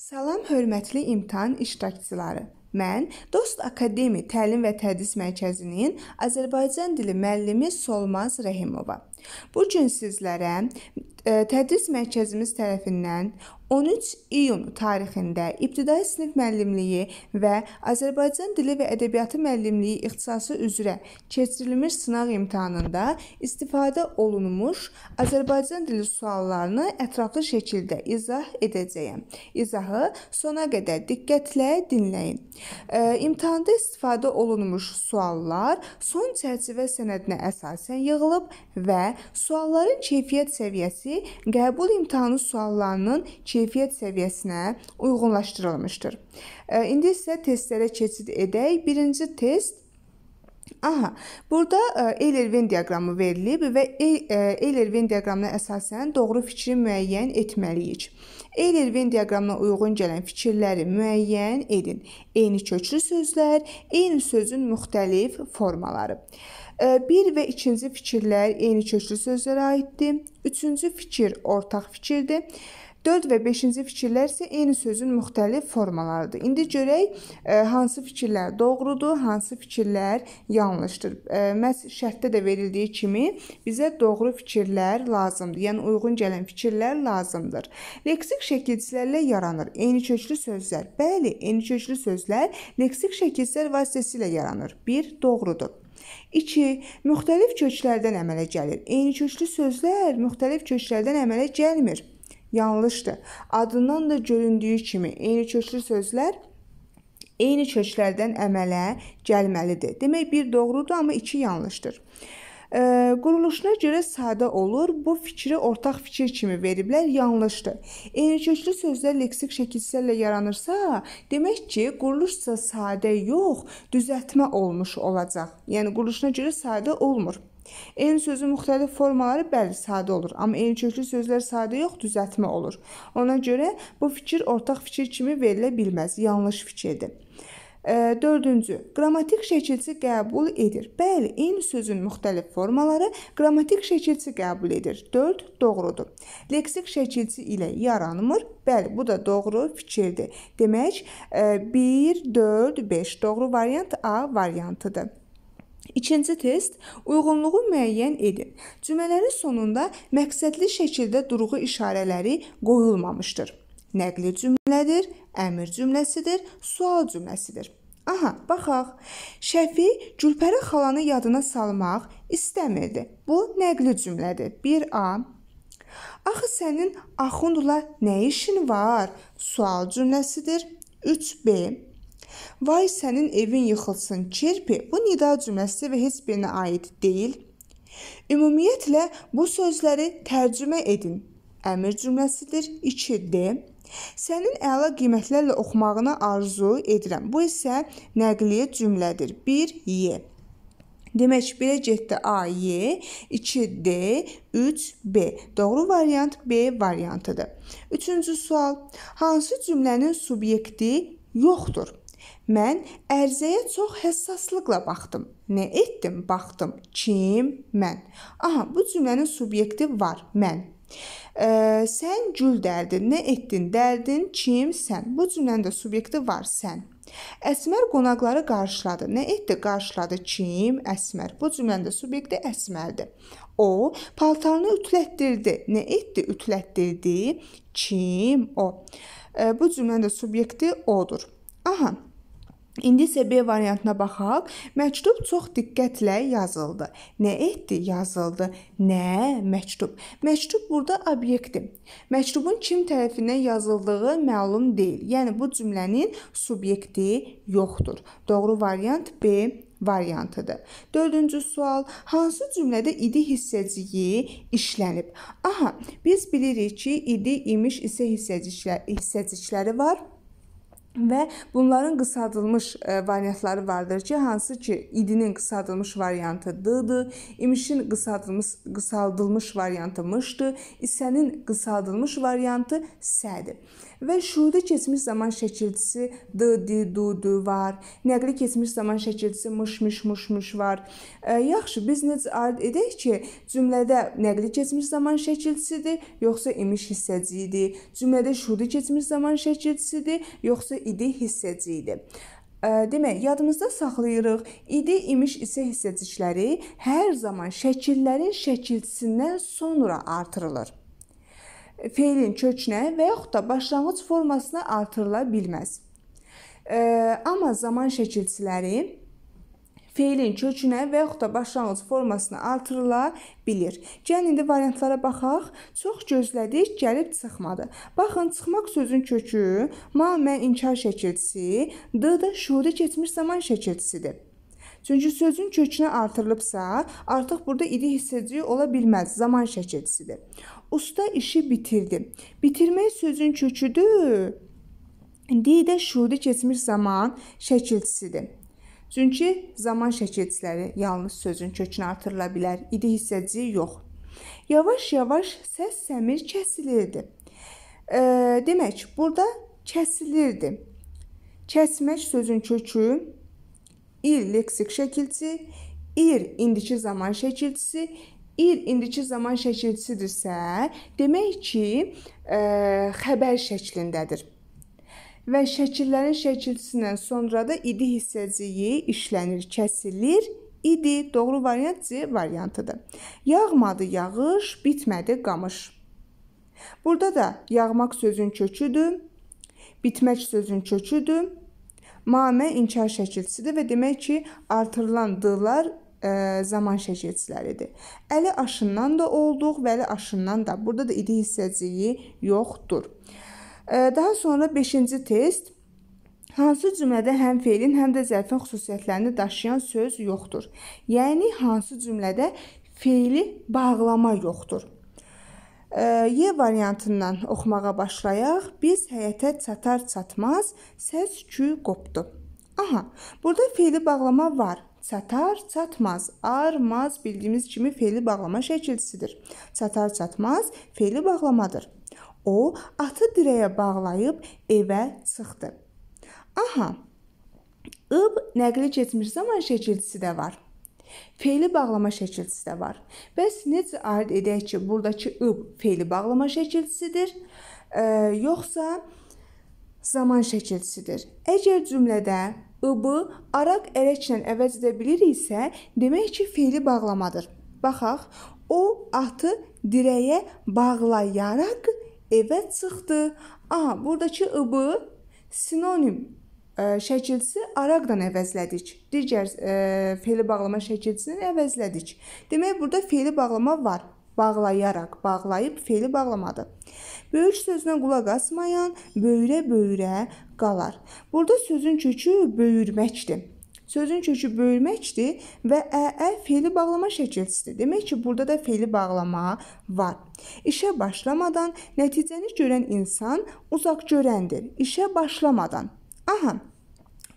Salam hörmətli imtahan iştirakçıları. Mən Dost Akademi Təlim və Tədris Mərkəzinin Azərbaycan dili müəllimi Solmaz Rəhimova. Bu gün sizlərə e, tədris mərkəzimiz tərəfindən 13 iyun tarixində ibtidai sinif müəllimliyi və Azərbaycan dili və ədəbiyyatı müəllimliyi ixtisası üzrə keçirilmiş sınaq imtahanında istifadə olunmuş Azərbaycan dili suallarını ətraflı şəkildə izah edəcəyəm. İzahı sona qədər diqqətlə dinləyin. E, imtahanda istifadə olunmuş suallar son çərçivə sənədinə əsasən yığılıb və sualların keyfiyyət səviyyəsi qəbul imtahanı suallarının keyfiyyət səviyyəsinə uyğunlaşdırılmışdır. E, indi isə testlərə keçid edək. Birinci test Aha, burada e, Eyler-Ven diaqramı verilib və e, e, Eyler-Ven diaqramına əsasən doğru fikri müəyyən etməliyik. Eyler-Ven diaqramına uyğun gələn fikirləri müəyyən edin. Eyni köklü sözlər, eyni sözün müxtəlif formaları. 1 və 2-ci fikirlər eyni köklü sözlərə aiddir. 3-cü fikir ortaq fikirdir. 4 və 5-ci fikirlər isə eyni sözün müxtəlif formalarıdır. İndi görək e, hansı fikirlər doğrudur, hansı fikirlər yanlışdır. E, Məs şərtdə də verildiyi kimi bizə doğru fikirlər lazımdır. Yəni uyğun gələn fikirlər lazımdır. Leksik şəkilçilərlə yaranır eyni köklü sözlər. Bəli, eyni köklü sözlər leksik şəkilçilər vasitəsilə yaranır. 1 doğrudur. 2. Müxtəlif köklərdən əmələ gəlir. Eyni köklü sözlər müxtəlif köklərdən əmələ gəlmir yanlışdır. Adından da göründüyü kimi eyni köklü sözlər eyni köklərdən əmələ gəlməlidir. Demək bir doğrudur, amma iki yanlışdır. E, quruluşuna görə sadə olur. Bu fikri ortaq fikir kimi veriblər, yanlışdır. Eyni köklü sözlər leksik şəkilsizlərlə yaranırsa, demək ki, quruluşsa sadə yox, düzəltmə olmuş olacaq. Yəni quruluşuna görə sadə olmur. N sözü müxtəlif formaları bəli sadə olur, amma eyni köklü sözlər sadə yox, düzəltmə olur. Ona görə bu fikir ortaq fikir kimi verilə bilməz, yanlış fikirdir. Dördüncü, qrammatik şəkilçi qəbul edir. Bəli, eyni sözün müxtəlif formaları qrammatik şəkilçi qəbul edir. Dörd, doğrudur. Leksik şəkilçi ilə yaranmır. Bəli, bu da doğru fikirdir. Demək, 1, 4, 5 doğru variant A variantıdır. İkinci test uyğunluğu müəyyən edin. Cümlələrin sonunda məqsədli şəkildə durğu işarələri qoyulmamışdır. Nəqli cümlədir, əmr cümləsidir, sual cümləsidir. Aha, baxaq. Şəfi Gülpəri xalanı yadına salmaq istəmirdi. Bu nəqli cümlədir. 1A. Axı sənin axundla nə işin var? Sual cümləsidir. 3B. Vay sənin evin yıxılsın kirpi bu nida cümləsi və heç birinə aid deyil. Ümumiyyətlə bu sözləri tərcümə edin. Əmr cümləsidir 2D. Sənin əla qiymətlərlə oxumağını arzu edirəm. Bu isə nəqliyə cümlədir. 1Y. Demək belə getdi A-Y, 2D, 3B. Doğru variant B variantıdır. Üçüncü sual. Hansı cümlənin subyekti yoxdur? Mən ərizəyə çox həssaslıqla baxdım. Nə etdim? Baxdım. Kim? Mən. Aha, bu cümlənin subyekti var. Mən. Ə, sən gül dərdin, nə etdin? Dərdin kim? Sən. Bu cümlənin də subyekti var, sən. Əsmər qonaqları qarşıladı. Nə etdi? Qarşıladı kim? Əsmər. Bu cümlənin də subyekti Əsmərdir. O paltarını ütülətdirdi. Nə etdi? Ütülətdirdi. Kim? O. Ə, bu cümlənin də subyekti odur. Aha. İndi isə B variantına baxaq. Məktub çox diqqətlə yazıldı. Nə etdi? Yazıldı. Nə? Məktub. Məktub burada obyektdir. Məktubun kim tərəfindən yazıldığı məlum deyil. Yəni bu cümlənin subyekti yoxdur. Doğru variant B variantıdır. 4-cü sual: Hansı cümlədə idi hissəciyi işlənib? Aha, biz bilirik ki, idi, imiş isə hissəciklər hissəcikləri var. Və bunların qısaldılmış e, variantları vardır ki, hansı ki, idinin qısaldılmış variantı d-dır, imişin qısaldılmış qısaldılmış variantı mışdır, isənin qısaldılmış variantı s-dir. Və şüurda keçmiş zaman şəkilçisi d, d, du, du var. Nəqli keçmiş zaman şəkilçisi mış, miş, muş, muş var. E, yaxşı, biz necə ayırd edək ki, cümlədə nəqli keçmiş zaman şəkilçisidir, yoxsa imiş hissəciyidir? Cümlədə şüurda keçmiş zaman şəkilçisidir, yoxsa idi hissəciyidir? E, demək, yadımızda saxlayırıq. İdi, imiş isə hissəcikləri hər zaman şəkillərin şəkilçisindən sonra artırılır feilin kökünə və yaxud da başlanğıc formasına artırıla bilməz. Amma zaman şəkilçiləri feilin kökünə və yaxud da başlanğıc formasına artırıla bilir. Gəlin indi variantlara baxaq. Çox gözlədik, gəlib çıxmadı. Baxın, çıxmaq sözün kökü ma, mən inkar şəkilçisi, d da şuhuda keçmiş zaman şəkilçisidir. Çünki sözün kökünə artırılıbsa, artıq burada idi hissəcik ola bilməz, zaman şəkilçisidir. Usta işi bitirdi. Bitirmək sözün köküdür. Didə şurda keçmiş zaman şəkilçisidir. Çünki zaman şəkilçiləri yalnız sözün kökünə artırıla bilər, idi hissəciyi yox. Yavaş-yavaş səs səmir kəsilirdi. E, demək, burada kəsilirdi. Kəsmək sözün kökü ir leksik şəkilçi, ir indiki zaman şəkilçisi, ir indiki zaman şəkilçisidirsə, demək ki, ə, e, xəbər şəklindədir. Və şəkillərin şəkilçisindən sonra da idi hissəciyi işlənir, kəsilir idi. Doğru variant C variantıdır. Yağmadı yağış, bitmədi qamış. Burada da yağmaq sözün köküdür. Bitmək sözün köküdür. Mamə inkar şəkilçisidir və demək ki, artırılan d-lar ə, e, zaman şəkilçiləridir. Əli aşından da olduq, vəli aşından da. Burada da idi hissəciyi yoxdur. Ə, e, daha sonra 5-ci test Hansı cümlədə həm feilin, həm də zərfin xüsusiyyətlərini daşıyan söz yoxdur? Yəni hansı cümlədə feili bağlama yoxdur? E, y variantından oxumağa başlayaq. Biz həyətə çatar-çatmaz səs-küy qopdu. Aha, burada feili bağlama var. Çatar, çatmaz, armaz bildiyimiz kimi fe'li bağlama şəkilcisidir. Çatar, çatmaz fe'li bağlamadır. O atı dirəyə bağlayıb evə çıxdı. Aha. ıb nəqli keçmiş zaman şəkilcisi də var. Fe'li bağlama şəkilcisi də var. Bəs necə ayırd edək ki, burdakı ıb fe'li bağlama şəkilcisidir, e, yoxsa zaman şəkilcisidir? Əgər cümlədə ıb araq ərəklə əvəz edə biliriksə, demək ki, feili bağlamadır. Baxaq, o atı dirəyə bağlayaraq evə çıxdı. Aha, burdakı ıb sinonim ə, e, şəkilsi araqdan əvəzlədik. Digər ə, e, feili bağlama şəkilsini əvəzlədik. Demək burada feili bağlama var bağlayaraq bağlayıb feli bağlamadı. Böyük sözünə qulaq asmayan böyrə-böyrə qalar. Burada sözün kökü böyürməkdir. Sözün kökü böyürməkdir və ə-ə feli bağlama şəkilsidir. Demək ki, burada da feli bağlama var. İşə başlamadan nəticəni görən insan uzaq görəndir. İşə başlamadan. Aha.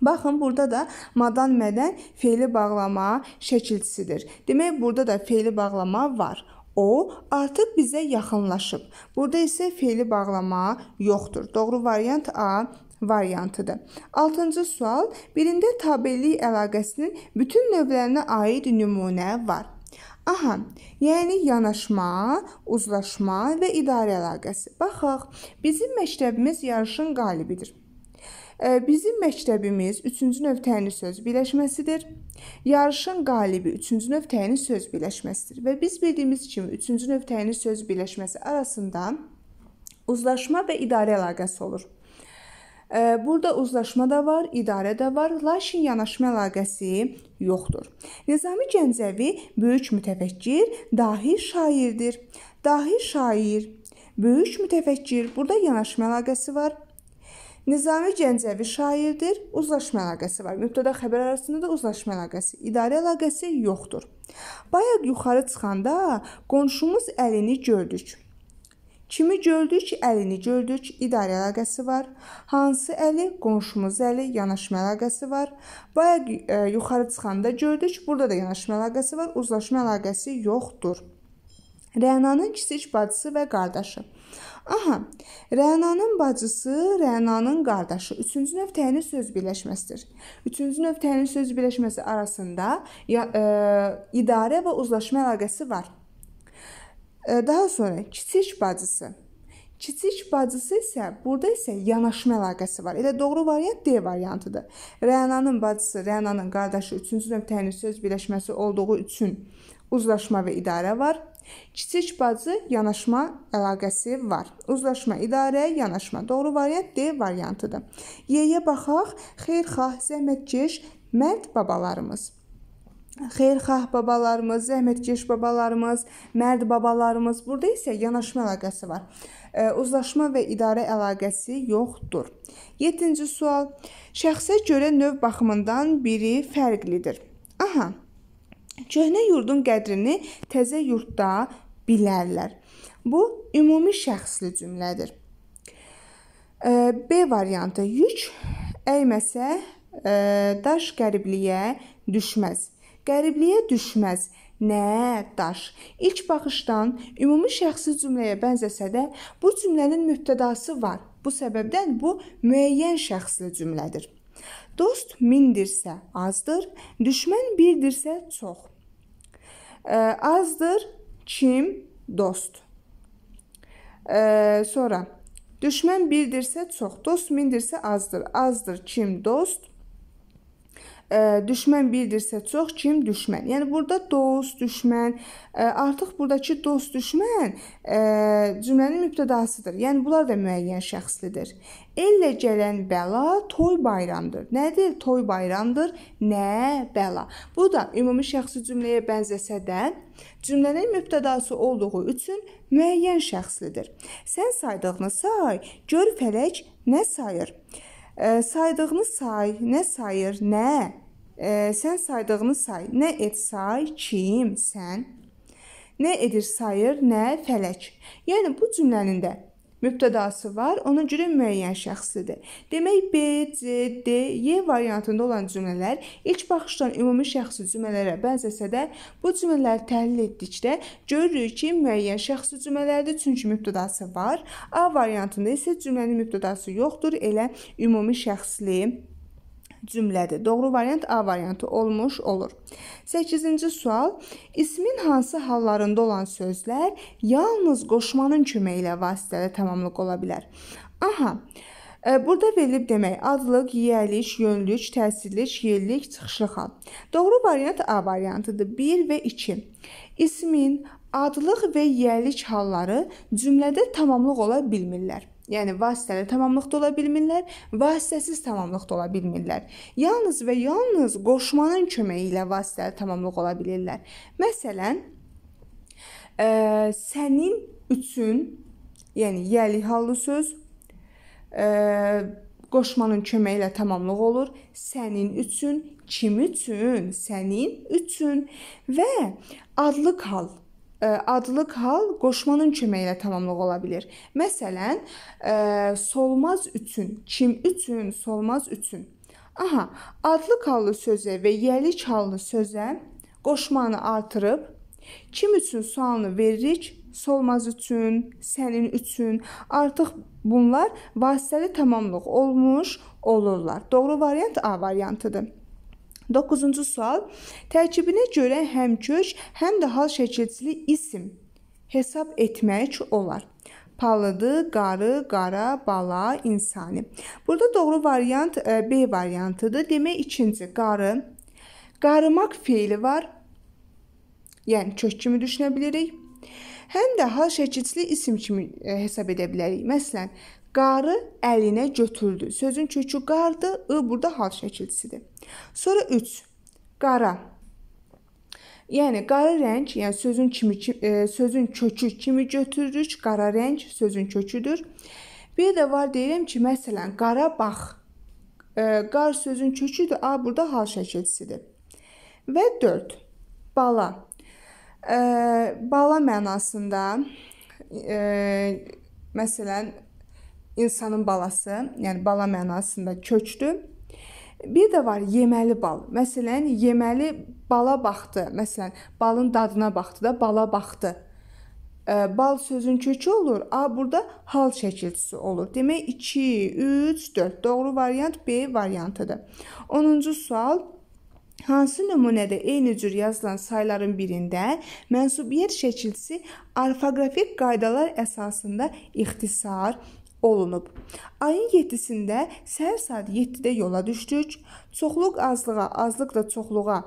Baxın, burada da madan mədən feli bağlama şəkilsidir. Demək burada da feli bağlama var. O artıq bizə yaxınlaşıb. Burada isə feili bağlama yoxdur. Doğru variant A variantıdır. 6-cı sual. Birində tabellik əlaqəsinin bütün növlərinə aid nümunə var. Aha, yəni yanaşma, uzlaşma və idarə əlaqəsi. Baxaq, bizim məktəbimiz yarışın qalibidir. Bizim məktəbimiz üçüncü növ təyini söz birləşməsidir. Yarışın qalibi üçüncü növ təyini söz birləşməsidir və biz bildiyimiz kimi üçüncü növ təyini söz birləşməsi arasında uzlaşma və idarə əlaqəsi olur. Burada uzlaşma da var, idarə də var, lakin yanaşma əlaqəsi yoxdur. Nizami Gəncəvi böyük mütəfəkkir, dahi şairdir. Dahi şair, böyük mütəfəkkir, burada yanaşma əlaqəsi var. Nizami Gəncəvi şairdir. Uzlaşma əlaqəsi var. Mübtəda xəbər arasında da uzlaşma əlaqəsi, idarə əlaqəsi yoxdur. Bayaq yuxarı çıxanda qonşumuz əlini gördük. Kimi gördük? Əlini gördük. İdarə əlaqəsi var. Hansı əli? Qonşumuz əli, yanaşma əlaqəsi var. Bayaq e, yuxarı çıxanda gördük. Burada da yanaşma əlaqəsi var. Uzlaşma əlaqəsi yoxdur. Rənanın kiçik bacısı və qardaşı. Aha, Rənanın bacısı, Rənanın qardaşı. Üçüncü növ təyinli söz birləşməsidir. Üçüncü növ təyinli söz birləşməsi arasında ya, e, idarə və uzlaşma əlaqəsi var. E, daha sonra kiçik bacısı. Kiçik bacısı isə burada isə yanaşma əlaqəsi var. Elə doğru variant D variantıdır. Rənanın bacısı, Rənanın qardaşı üçüncü növ təyinli söz birləşməsi olduğu üçün uzlaşma və idarə var. Kiçik bacı yanaşma əlaqəsi var. Uzlaşma idarə, yanaşma. Doğru variant D variantıdır. Yeyə baxaq. Xeyirxah, zəhmətkeş, mərd babalarımız. Xeyirxah babalarımız, zəhmətkeş babalarımız, mərd babalarımız. Burada isə yanaşma əlaqəsi var. E, uzlaşma və idarə əlaqəsi yoxdur. 7-ci sual. Şəxsə görə növ baxımından biri fərqlidir. Aha, köhnə yurdun qədrini təzə yurdda bilərlər. Bu ümumi şəxsli cümlədir. B variantı yük əyməsə daş qəribliyə düşməz. Qəribliyə düşməz. Nə daş? İlk baxışdan ümumi şəxsi cümləyə bənzəsə də bu cümlənin mübtədası var. Bu səbəbdən bu müəyyən şəxsli cümlədir. Dost 1000-dirsə azdır, düşmən 1-dirsə çox. Azdır kim dost. Sonra düşmən birdirsə çox, dost mindirsə azdır. Azdır kim dost düşmən birdirsə çox, kim düşmən. Yəni burada dost, düşmən, artıq burdakı dost, düşmən cümlənin mübtədasıdır. Yəni bunlar da müəyyən şəxslidir. Ellə gələn bəla toy bayramdır. Nədir? Toy bayramdır. Nə bəla. Bu da ümumi şəxsi cümləyə bənzəsə də, cümlənin mübtədası olduğu üçün müəyyən şəxslidir. Sən saydığını say, gör fələk nə sayır. E, saydığını say, nə sayır, nə? e, sən saydığını say. Nə et say, kim, sən. Nə edir sayır, nə fələk. Yəni bu cümlənin də mübtədası var, ona görə müəyyən şəxslidir. Demək B, C, D, Y e variantında olan cümlələr ilk baxışdan ümumi şəxsi cümlələrə bənzəsə də, bu cümlələri təhlil etdikdə görürük ki, müəyyən şəxsi cümlələrdir, çünki mübtədası var. A variantında isə cümlənin mübtədası yoxdur, elə ümumi şəxsli cümlədir. Doğru variant A variantı olmuş olur. 8-ci sual. İsmin hansı hallarında olan sözlər yalnız qoşmanın köməyi ilə vasitələ tamamlıq ola bilər? Aha. E, burada verilib demək adlıq, yiyəlik, yönlük, təsirlik, yerlik, çıxışlı hal. Doğru variant A variantıdır. 1 və 2. İsmin, adlıq və yiyəlik halları cümlədə tamamlıq ola bilmirlər. Yəni vasitəli tamamlıq da ola bilmirlər, vasitəsiz tamamlıq da ola bilmirlər. Yalnız və yalnız qoşmanın köməyi ilə vasitəli tamamlıq ola bilirlər. Məsələn, ə, e, sənin üçün, yəni yəli hallı söz ə, e, qoşmanın köməyi ilə tamamlıq olur. Sənin üçün, kim üçün, sənin üçün və adlı hal adlı hal qoşmanın köməyi ilə tamamlıq ola bilər. Məsələn, solmaz üçün, kim üçün, solmaz üçün. Aha, adlı hallı sözə və yelik hallı sözə qoşmanı artırıb kim üçün sualını veririk, solmaz üçün, sənin üçün. Artıq bunlar vasitəli tamamlıq olmuş olurlar. Doğru variant A variantıdır. 9-cu sual. Tərkibinə görə həm kök, həm də hal şəkilçili isim hesab etmək olar. Palıdı, qarı, qara, bala, insani. Burada doğru variant e, B variantıdır. Demək ikinci qarı. Qarımaq feili var. Yəni kök kimi düşünə bilirik həm də haşeçitli isim kimi e, hesab edə bilərik. Məsələn, qarı əlinə götürdü. Sözün kökü qardı, ı burada haşeçilisidir. Sonra 3. Qara. Yəni qara rəng, yəni sözün kimi e, sözün kökü kimi götürürük. Qara rəng sözün köküdür. Bir də var deyirəm ki, məsələn, qara bax. E, qar sözün köküdür. A burada hal şəkilçisidir. Və 4. Bala. Ə, bala mənasında ə, məsələn insanın balası, yəni bala mənasında kökdür. Bir də var yeməli bal. Məsələn, yeməli bala baxdı. Məsələn, balın dadına baxdı da bala baxdı. Ə, bal sözün kökü olur, a burada hal şəkilçisi olur. Demək 2, 3, 4 doğru variant B variantıdır. 10-cu sual Hansı nümunədə eyni cür yazılan sayların birində mənsubiyyət şəkilsi orfoqrafik qaydalar əsasında ixtisar olunub. Ayın 7-sində səhər saat 7-də yola düşdük. Çoxluq azlığa, azlıq da çoxluğa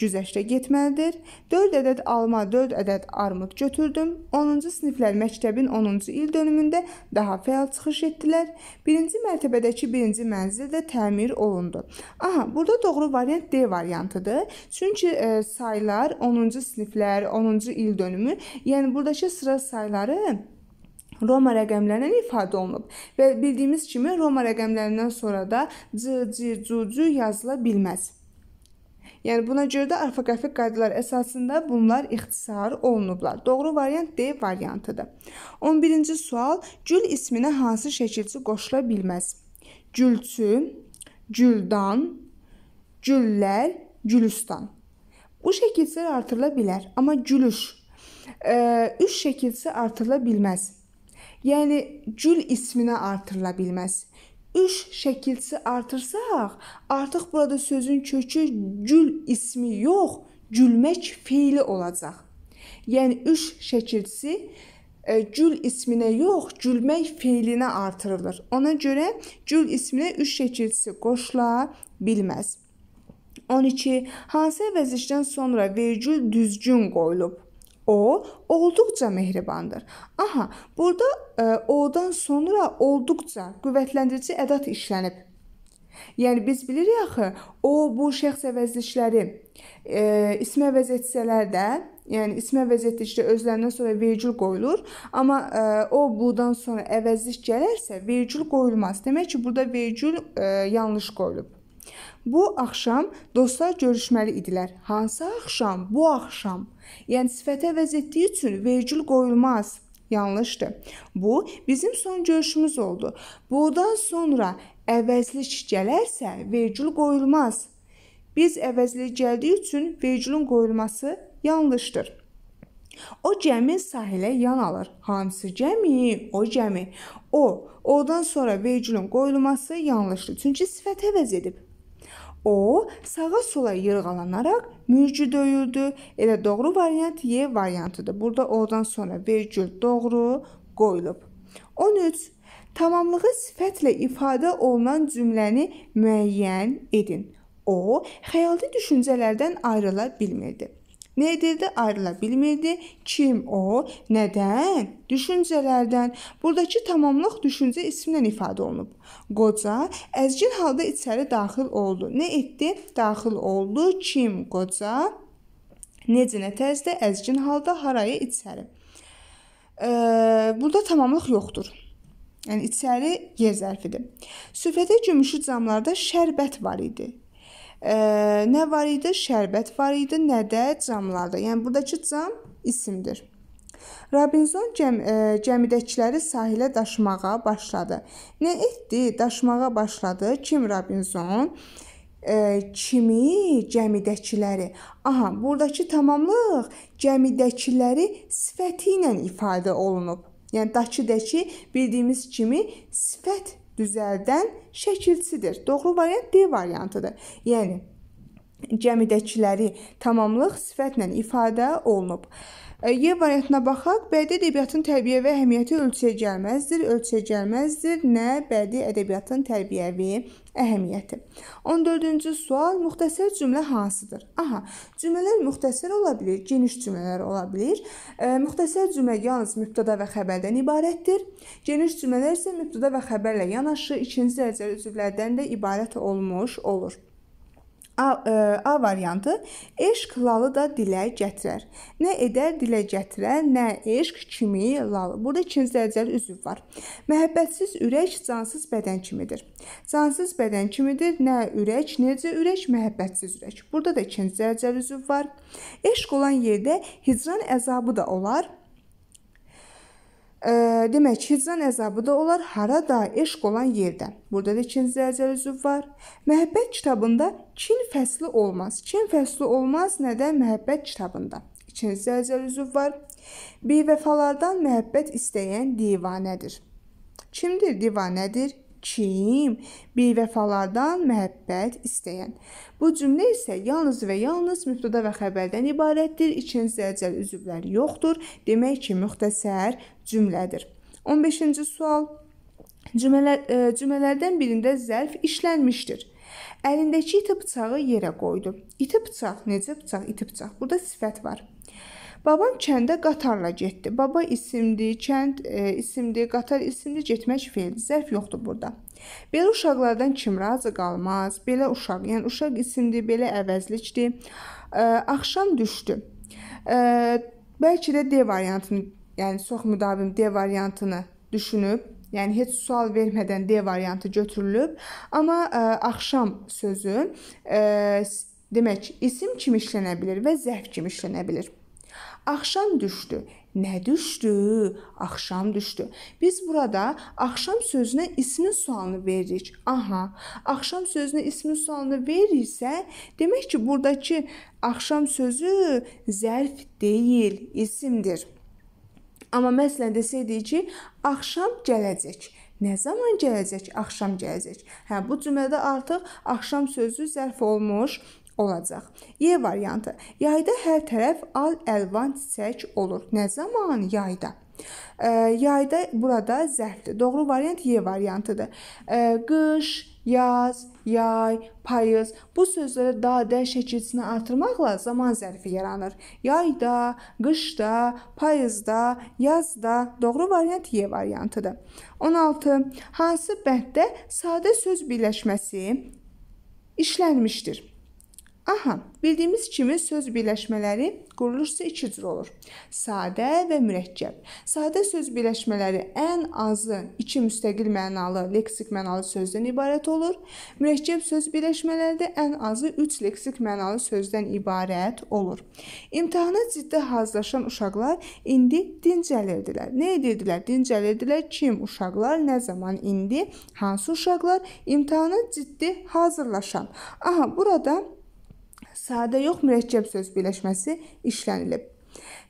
güzəştə getməlidir. 4 ədəd alma, 4 ədəd armud götürdüm. 10-cu siniflər məktəbin 10-cu il dönümündə daha fəal çıxış etdilər. 1-ci mərtəbədəki 1-ci mənzil də təmir olundu. Aha, burada doğru variant D variantıdır. Çünki e, saylar 10-cu siniflər, 10-cu il dönümü, yəni burdakı sıra sayları Roma rəqəmlərindən ifadə olunub və bildiyimiz kimi Roma rəqəmlərindən sonra da c, c, c, c yazıla bilməz. Yəni buna görə də orfoqrafik qaydalar əsasında bunlar ixtisar olunublar. Doğru variant D variantıdır. 11-ci sual: Gül isminə hansı şəkilçi qoşula bilməz? Gülçü, güldan, güllər, gülüstan. Bu şəkilçilər artırıla bilər, amma gülüş 3 e, şəkilçi artırıla bilməz. Yəni gül isminə artırıla bilməz üç şəkilsi artırsaq, artıq burada sözün kökü gül ismi yox, gülmək feili olacaq. Yəni üç şəkilsi e, gül isminə yox, gülmək feilinə artırılır. Ona görə gül isminə 3 şəkilsi qoşula bilməz. 12. Hansı əvəzişdən sonra vergül düzgün qoyulub? O olduqca mehribandır. Aha, burada e, o-dan sonra olduqca qüvvətləndirici ədad işlənib. Yəni biz bilirik axı, o bu şəxs əvəzləşləri e, ismə əvəz etsələr də, yəni ismə əvəz etdikdə özlərindən sonra vergül qoyulur, amma e, o budan sonra əvəzlik gələrsə vergül qoyulmaz. Demək ki, burada vergül e, yanlış qoyulub. Bu axşam dostlar görüşməli idilər. Hansı axşam? Bu axşam. Yəni sifətə əvəz etdiyi üçün vergül qoyulmaz. Yanlışdır. Bu bizim son görüşümüz oldu. Bundan sonra əvəzlik gələrsə vergül qoyulmaz. Biz əvəzli gəldiyi üçün vergülün qoyulması yanlışdır. O gəmi sahilə yan alır. Hansı gəmi? O gəmi. O, ondan sonra vergülün qoyulması yanlışdır. Çünki sifət əvəz edib. O sağa-sola yırğalanaraq mürgü döyüldü. Elə doğru variant Y variantıdır. Burada O-dan sonra vergül doğru qoyulub. 13. Tamamlığı sifətlə ifadə olunan cümləni müəyyən edin. O, xəyali düşüncələrdən ayrıla bilmirdi. Nə edirdi? Ayrıla bilmirdi. Kim o? Nədən? Düşüncələrdən. Buradakı tamamlıq düşüncə ismlə ifadə olunub. Qoca əzgin halda içəri daxil oldu. Nə etdi? Daxil oldu. Kim? Qoca. Necə nə tərzdə əzgin halda haraya içəri. E, burada tamamlıq yoxdur. Yəni içəri yer zərfidir. Süfrədə gümüşü camlarda şərbət var idi. Ə, nə var idi? Şərbət var idi, nə də camlarda. Yəni burdakı cam isimdir. Robinson cəm ə, e, cəmidəkiləri sahilə daşımağa başladı. Nə etdi? Daşımağa başladı. Kim Robinson? Ə, e, kimi cəmidəkiləri. Aha, burdakı tamamlıq cəmidəkiləri sifəti ilə ifadə olunub. Yəni dakıdakı bildiyimiz kimi sifət düzəldən şəkilçidir. Doğru variant D variantıdır. Yəni cəmidəkiləri tamamlıq sifətlə ifadə olunub. E, y variantına baxaq. Bədii ədəbiyyatın tərbiyəvi əhəmiyyəti ölçüyə gəlməzdir. Ölçüyə gəlməzdir nə? Bədii ədəbiyyatın tərbiyəvi əhəmiyyəti. 14-cü sual müxtəsər cümlə hansıdır? Aha, cümlələr müxtəsər ola bilər, geniş cümlələr ola bilər. E, müxtəsər cümlə yalnız mübtəda və xəbərdən ibarətdir. Geniş cümlələr isə mübtəda və xəbərlə yanaşı ikinci dərəcəli üzvlərdən də ibarət olmuş olur. A, ə, e, A variantı eşq lalı da dilə gətirər. Nə edər dilə gətirər, nə eşq kimi lal. Burada ikinci dərəcəli üzv var. Məhəbbətsiz ürək cansız bədən kimidir. Cansız bədən kimidir? Nə ürək, necə ürək, məhəbbətsiz ürək. Burada da ikinci dərəcəli üzv var. Eşq olan yerdə hicran əzabı da olar. E, demək, hicran əzabı da olar harada eşq olan yerdə. Burada da ikinci zəlzəl üzv var. Məhəbbət kitabında kin fəsli olmaz. Kin fəsli olmaz nədən məhəbbət kitabında? İkinci zəlzəl üzv var. Bivəfalardan məhəbbət istəyən divanədir. Kimdir divanədir? kim, bivəfalardan məhəbbət istəyən. Bu cümlə isə yalnız və yalnız mübtəda və xəbərdən ibarətdir. İkinci zərcəl üzvləri yoxdur. Demək ki, müxtəsər cümlədir. 15-ci sual. Cümlələr e, cümlələrdən birində zərf işlənmişdir. Əlindəki iti bıçağı yerə qoydu. İti bıçaq necə bıçaq? İti bıçaq. Burada sifət var. Babam kəndə qatarla getdi. Baba isimli, kənd e, isimli, qatar isimli getmək feili zərf yoxdur burada. Belə uşaqlardan kim razı qalmaz? Belə uşaq, yəni uşaq isimli, belə əvəzlikdir. E, axşam düşdü. E, bəlkə də D variantını, yəni çox müdavim D variantını düşünüb Yəni heç sual vermədən D variantı götürülüb, amma ə, e, axşam sözü ə, e, demək isim kimi işlənə bilər və zərf kimi işlənə bilər. Axşam düşdü. Nə düşdü? Axşam düşdü. Biz burada axşam sözünə ismin sualını veririk. Aha, axşam sözünə ismin sualını verirsə, demək ki, burdakı axşam sözü zərf deyil, isimdir. Amma məsələn desəydik ki, axşam gələcək. Nə zaman gələcək? Axşam gələcək. Hə, bu cümlədə artıq axşam sözü zərf olmuş, olacaq. Y variantı. Yayda hər tərəf al-əlvan çiçək olur. Nə zaman? Yayda. E, yayda burada zərfdir. Doğru variant Y variantıdır. E, qış, yaz, yay, payız bu sözlərə dadə şəkilçisini artırmaqla zaman zərfi yaranır. Yayda, qışda, payızda, yazda doğru variant Y variantıdır. 16. Hansı bənddə sadə söz birləşməsi işlənmişdir? Aha, bildiyimiz kimi söz birləşmələri quruluşsa iki cür olur. Sadə və mürəkkəb. Sadə söz birləşmələri ən azı iki müstəqil mənalı, leksik mənalı sözdən ibarət olur. Mürəkkəb söz birləşmələri də ən azı 3 leksik mənalı sözdən ibarət olur. İmtahana ciddi hazırlaşan uşaqlar indi dincəlirdilər. Nə edirdilər? Dincəlirdilər kim uşaqlar, nə zaman indi, hansı uşaqlar imtahana ciddi hazırlaşan. Aha, burada sadə yox mürəkkəb söz birləşməsi işlənilib.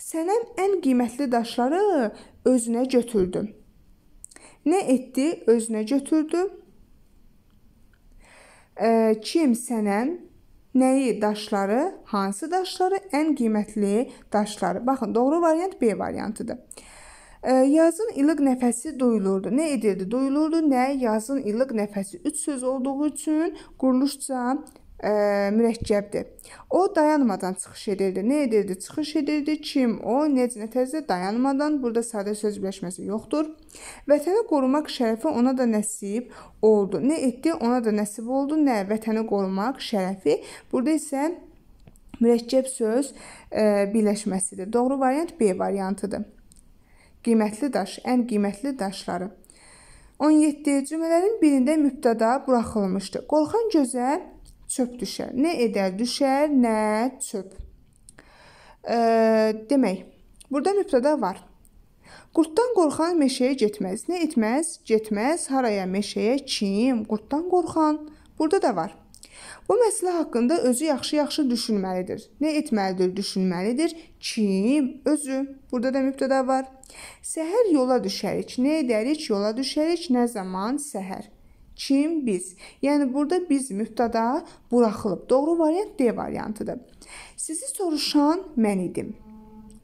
Sənəm ən qiymətli daşları özünə götürdü. Nə etdi? Özünə götürdü. E, kim sənəm? Nəyi? Daşları, hansı daşları? Ən qiymətli daşları. Baxın, doğru variant B variantıdır. E, yazın ilıq nəfəsi duyulurdu. Nə edirdi? Duyulurdu. Nə? Yazın ilıq nəfəsi 3 söz olduğu üçün quruluşca ə, mürəkkəbdir. O dayanmadan çıxış edirdi. Nə edirdi? Çıxış edirdi. Kim? O, necə təzə dayanmadan, burada sadə söz birləşməsi yoxdur. Vətəni qorumaq şərəfi ona da nəsib oldu. Nə etdi? Ona da nəsib oldu. Nə? Vətəni qorumaq şərəfi. Burada isə mürəkkəb söz ə, birləşməsidir. Doğru variant B variantıdır. Qiymətli daş, ən qiymətli daşları. 17. Cümlələrin birində mübtəda buraxılmışdı. Qorxan gözəl çöp düşər. Nə edər? Düşər, nə çöp. E, demək, burada mübtəda var. Qurtdan qorxan meşəyə getməz. Nə etməz? Getməz. Haraya? Meşəyə. Kim? Qurtdan qorxan. Burada da var. Bu məsələ haqqında özü yaxşı-yaxşı düşünməlidir. Nə etməlidir? Düşünməlidir. Kim? Özü. Burada da mübtəda var. Səhər yola düşərik. Nə edərik? Yola düşərik. Nə zaman? Səhər kim, biz. Yəni burada biz müftada buraxılıb. Doğru variant D variantıdır. Sizi soruşan mən idim.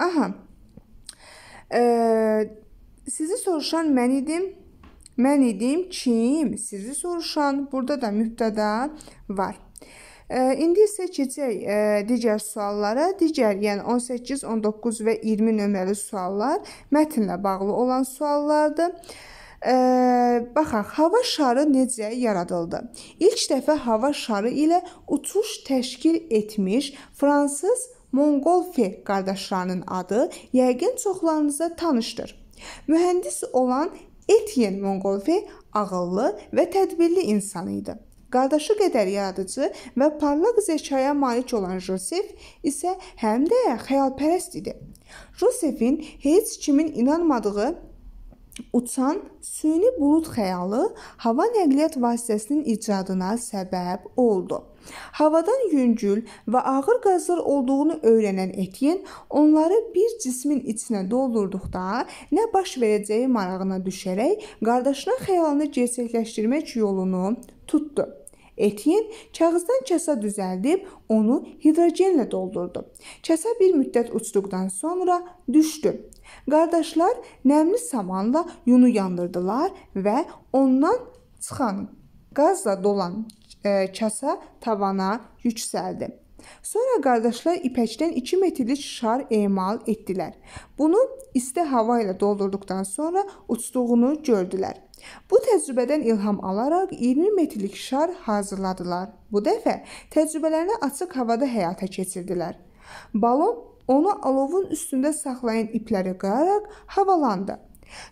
Aha. Ee, sizi soruşan mən idim. Mən idim kim? Sizi soruşan burada da mübtəda var. E, indi isə keçək e, digər suallara. Digər, yəni 18, 19 və 20 nömrəli suallar mətnlə bağlı olan suallardır baxaq, hava şarı necə yaradıldı? İlk dəfə hava şarı ilə uçuş təşkil etmiş fransız Montgolfier qardaşlarının adı yəqin çoxlarınıza tanışdır. Mühəndis olan Etienne Montgolfier ağıllı və tədbirli insan idi. Qardaşı qədər yaradıcı və parlaq zəkaya malik olan Josef isə həm də xəyalpərəst idi. Josefin heç kimin inanmadığı Uçan süni bulud xəyalı hava nəqliyyat vasitəsinin icadına səbəb oldu. Havadan yüngül və ağır qazlar olduğunu öyrənən Etyen onları bir cismin içinə doldurduqda nə baş verəcəyi marağına düşərək qardaşının xəyalını gerçəkləşdirmək yolunu tutdu. Etyen kağızdan kasa düzəldib onu hidrogenlə doldurdu. Kasa bir müddət uçduqdan sonra düşdü. Qardaşlar nəmli samanla yunu yandırdılar və ondan çıxan qazla dolan e, kasa tavana yüksəldi. Sonra qardaşlar ipəkdən 2 metrlik şar emal etdilər. Bunu isti hava ilə doldurduqdan sonra uçduğunu gördülər. Bu təcrübədən ilham alaraq 20 metrlik şar hazırladılar. Bu dəfə təcrübələrini açıq havada həyata keçirdilər. Balon onu alovun üstündə saxlayan ipləri qıraraq havalandı.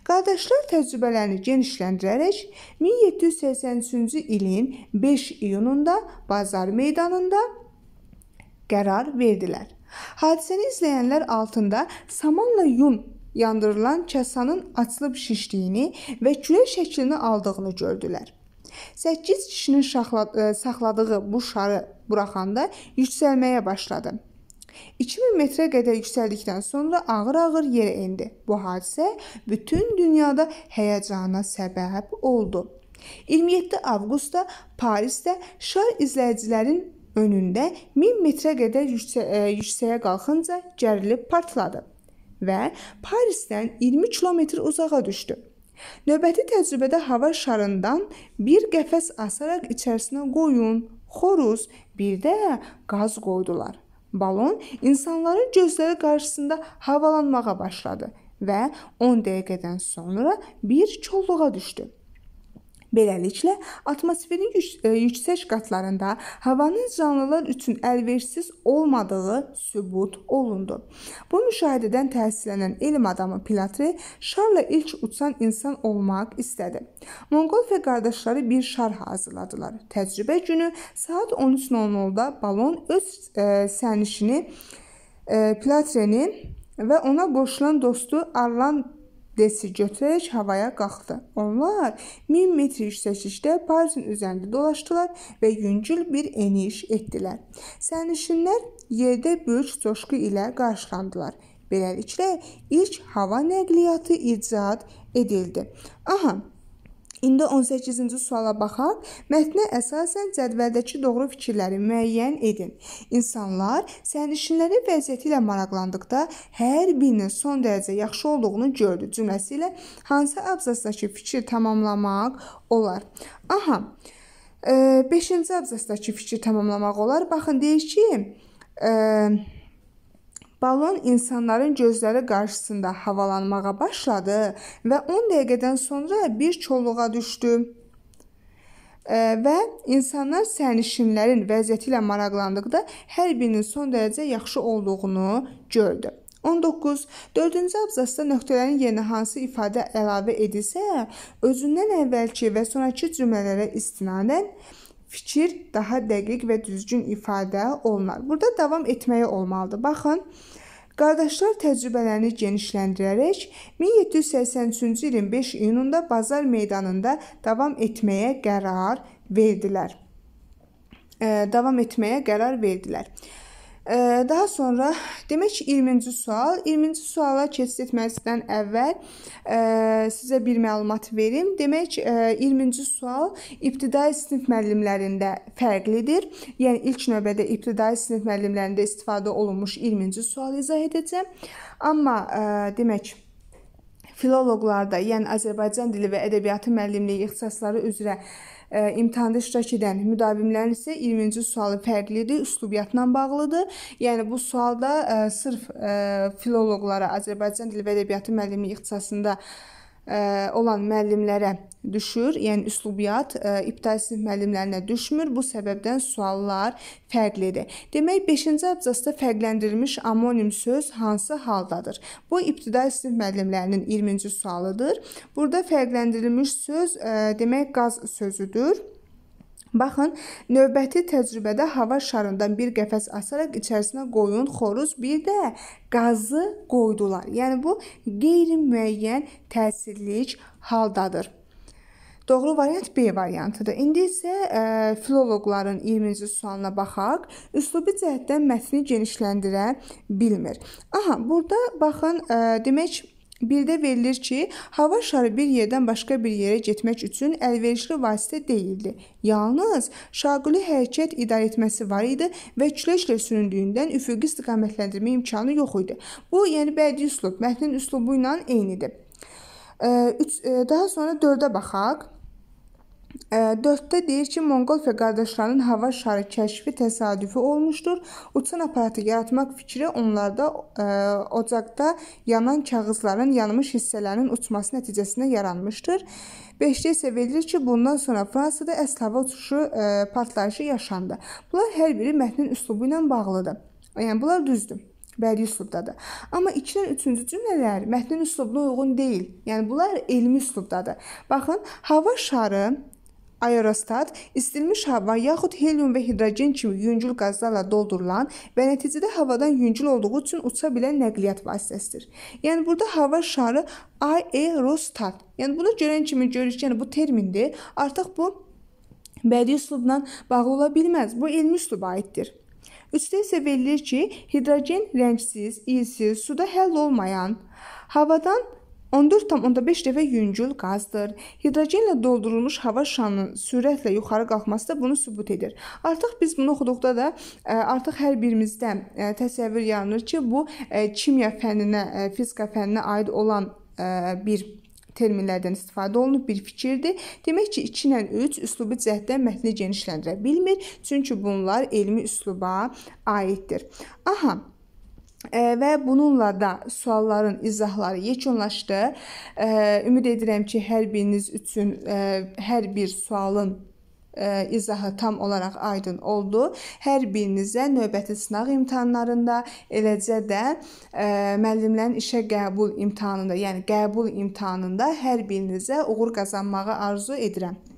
Qardaşlar təcrübələrini genişləndirərək 1783-cü ilin 5 iyununda bazar meydanında qərar verdilər. Hadisəni izləyənlər altında samanla yun yandırılan kəsanın açılıb şişdiyini və kürə şəklini aldığını gördülər. 8 kişinin şaxla, e, saxladığı bu şarı buraxanda yüksəlməyə başladı. 2000 metrə qədər yüksəldikdən sonra ağır-ağır yerə endi. Bu hadisə bütün dünyada həyəcana səbəb oldu. 27 avqustda Parisdə şar izləyicilərin önündə 1000 metrə qədər e, yüksəyə qalxınca gərilib partladı və Parisdən 20 kilometr uzağa düşdü. Növbəti təcrübədə hava şarından bir qəfəs asaraq içərisinə qoyun, xoruz, bir də qaz qoydular. Balon insanların gözləri qarşısında havalanmağa başladı və 10 dəqiqədən sonra bir çolluğa düşdü. Beləliklə, atmosferin yük e, yüksək qatlarında havanın canlılar üçün əlverişsiz olmadığı sübut olundu. Bu müşahidədən təsirlənən elm adamı Pilatri şarla ilk uçan insan olmaq istədi. Monqol və qardaşları bir şar hazırladılar. Təcrübə günü saat 13:00-da balon öz e, sərnişini e, Pilatrinin və ona qoşulan dostu Arlan Desi götürərək havaya qalxdı. Onlar 1000 metr yüksəklikdə Parisin üzərində dolaşdılar və yüngül bir eniş etdilər. Sərnişinlər yerdə böyük coşqu ilə qarşılandılar. Beləliklə ilk hava nəqliyyatı icad edildi. Aha, İndi 18-ci suala baxaq. Mətnə əsasən cədvəldəki doğru fikirləri müəyyən edin. İnsanlar sərnişinlərin vəziyyəti ilə maraqlandıqda hər birinin son dərəcə yaxşı olduğunu gördü cümləsi ilə hansı abzasdakı fikir tamamlamaq olar? Aha. 5-ci e, abzasdakı fikri tamamlamaq olar. Baxın deyir ki, ə, e, Balon insanların gözləri qarşısında havalanmağa başladı və 10 dəqiqədən sonra bir çolluğa düşdü və insanlar sərnişinlərin vəziyyəti ilə maraqlandıqda hər birinin son dərəcə yaxşı olduğunu gördü. 19. 4-cü abzasda nöqtələrin yerinə hansı ifadə əlavə edilsə, özündən əvvəlki və sonrakı cümlələrə istinadən fikir daha dəqiq və düzgün ifadə olunar. Burada davam etməyə olmalıdır. Baxın, Qardaşlar təcrübələrini genişləndirərək 1783-cü ilin 5 iyununda bazar meydanında davam etməyə qərar verdilər. E, davam etməyə qərar verdilər. Daha sonra demək 20-ci sual. 20-ci suala keçid etməzdən əvvəl ə, e, sizə bir məlumat verim. Demək 20-ci e, sual ibtidai sinif müəllimlərində fərqlidir. Yəni ilk növbədə ibtidai sinif müəllimlərində istifadə olunmuş 20-ci sualı izah edəcəm. Amma ə, e, demək filoloqlarda, yəni Azərbaycan dili və ədəbiyyatı müəllimliyi ixtisasları üzrə e, imtahanda iştirak edən müdavimlərin isə 20-ci sualı fərqlidir, üslubiyatla bağlıdır. Yəni bu sualda e, sırf e, filoloqlara, Azərbaycan dili və ədəbiyyatı müəllimliyi ixtisasında E, olan müəllimlərə düşür, yəni üslubiyat e, ibtidai sinif müəllimlərinə düşmür. Bu səbəbdən suallar fərqlidir. Demək 5-ci abzasda fərqləndirilmiş amonim söz hansı haldadır? Bu ibtidai sinif müəllimlərinin 20-ci sualıdır. Burada fərqləndirilmiş söz e, demək qaz sözüdür. Baxın, növbəti təcrübədə hava şarından bir qəfəs asaraq içərisinə qoyun, xoruz, bir də qazı qoydular. Yəni bu qeyri-müəyyən təsirlik haldadır. Doğru variant B variantıdır. İndi isə ə, e, filoloqların 20-ci sualına baxaq. Üslubi cəhətdən mətni genişləndirə bilmir. Aha, burada baxın, ə, e, demək Bildə verilir ki, hava şarı bir yerdən başqa bir yerə getmək üçün əlverişli vasitə deyildi. Yalnız şaquli hərəkət idarə etməsi var idi və küləklə süründüyündən üfüqi istiqamətləndirmə imkanı yox idi. Bu, yəni bədii üslub, mətnin üslubu ilə eynidir. Daha sonra 4-ə baxaq. 4-də deyir ki, Monqol və qardaşlarının hava şarı kəşfi təsadüfi olmuşdur. Uçan aparatı yaratmaq fikri onlarda ə, e, ocaqda yanan kağızların yanmış hissələrinin uçması nəticəsində yaranmışdır. 5-də isə verilir ki, bundan sonra Fransada əsl hava uçuşu ə, e, partlayışı yaşandı. Bunlar hər biri mətnin üslubu ilə bağlıdır. Yəni bunlar düzdür bədii üslubdadır. Amma 2-dən 3-cü cümlələr mətnin üslubuna uyğun deyil. Yəni bunlar elmi üslubdadır. Baxın, hava şarı Aerostat istilmiş hava yaxud helium və hidrogen kimi yüngül qazlarla doldurulan və nəticədə havadan yüngül olduğu üçün uça bilən nəqliyyat vasitəsidir. Yəni burada hava şarı aerostat. Yəni bunu görən kimi görürük ki, yəni bu termindir. Artıq bu bədii üslubla bağlı ola bilməz. Bu elmi üsluba aiddir. Üçdə isə verilir ki, hidrogen rəngsiz, iysiz, suda həll olmayan, havadan 14,5 dəfə yüngül qazdır. Hidrogenlə doldurulmuş hava şanının sürətlə yuxarı qalxması da bunu sübut edir. Artıq biz bunu oxuduqda da e, artıq hər birimizdə e, təsəvvür yaranır ki, bu e, kimya fənninə, fizika fənninə aid olan bir terminlərdən istifadə olunub bir fikirdir. Demək ki, 2 ilə 3 üslubi cəhətdən mətni genişləndirə bilmir, çünki bunlar elmi üsluba aiddir. Aha, Və bununla da sualların izahları yekunlaşdı. Ümid edirəm ki, hər biriniz üçün e, hər bir sualın e, izahı tam olaraq aydın oldu. Hər birinizə növbəti sınaq imtahanlarında, eləcə də e, müəllimlərin işə qəbul imtahanında, yəni qəbul imtahanında hər birinizə uğur qazanmağı arzu edirəm.